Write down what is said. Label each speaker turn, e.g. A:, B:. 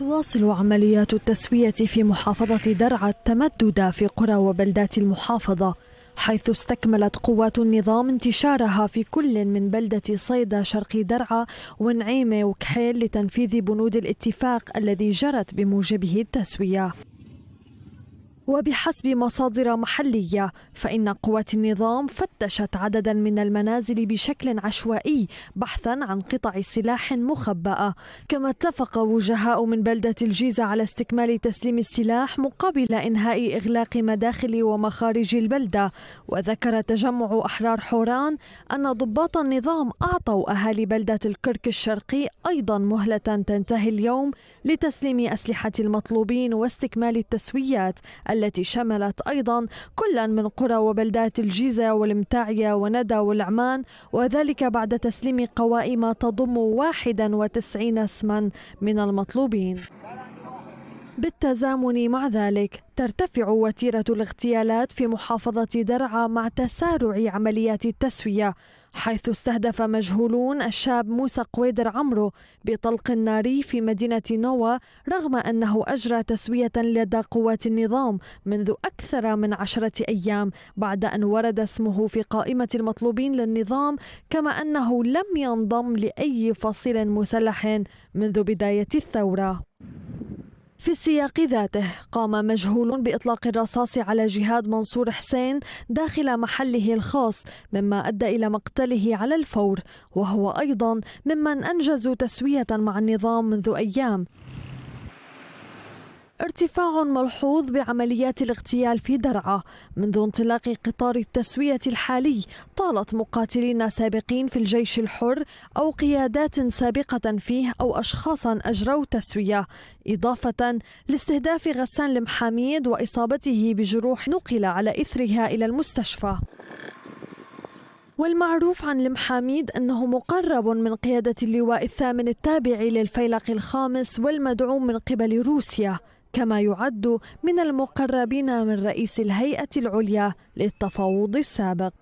A: تواصل عمليات التسوية في محافظة درعا التمدد في قرى وبلدات المحافظة حيث استكملت قوات النظام انتشارها في كل من بلدة صيدا شرق درعا ونعيمة وكحيل لتنفيذ بنود الاتفاق الذي جرت بموجبه التسوية وبحسب مصادر محلية فإن قوات النظام فتشت عددا من المنازل بشكل عشوائي بحثا عن قطع سلاح مخبأة كما اتفق وجهاء من بلدة الجيزة على استكمال تسليم السلاح مقابل إنهاء إغلاق مداخل ومخارج البلدة وذكر تجمع أحرار حوران أن ضباط النظام أعطوا أهالي بلدة الكرك الشرقي أيضا مهلة تنتهي اليوم لتسليم أسلحة المطلوبين واستكمال التسويات التي شملت أيضا كلا من قرى وبلدات الجيزة والمتاعية وندى والعمان وذلك بعد تسليم قوائم تضم 91 اسما من المطلوبين بالتزامن مع ذلك ترتفع وتيرة الاغتيالات في محافظة درعا مع تسارع عمليات التسوية حيث استهدف مجهولون الشاب موسى قويدر عمرو بطلق ناري في مدينة نوا رغم أنه أجرى تسوية لدى قوات النظام منذ أكثر من عشرة أيام بعد أن ورد اسمه في قائمة المطلوبين للنظام كما أنه لم ينضم لأي فصيل مسلح منذ بداية الثورة في السياق ذاته قام مجهول بإطلاق الرصاص على جهاد منصور حسين داخل محله الخاص مما أدى إلى مقتله على الفور وهو أيضا ممن أنجزوا تسوية مع النظام منذ أيام ارتفاع ملحوظ بعمليات الاغتيال في درعا منذ انطلاق قطار التسوية الحالي طالت مقاتلين سابقين في الجيش الحر أو قيادات سابقة فيه أو أشخاصا أجروا تسوية إضافة لاستهداف غسان المحاميد وإصابته بجروح نقل على إثرها إلى المستشفى والمعروف عن المحاميد أنه مقرب من قيادة اللواء الثامن التابع للفيلق الخامس والمدعوم من قبل روسيا كما يعد من المقربين من رئيس الهيئة العليا للتفاوض السابق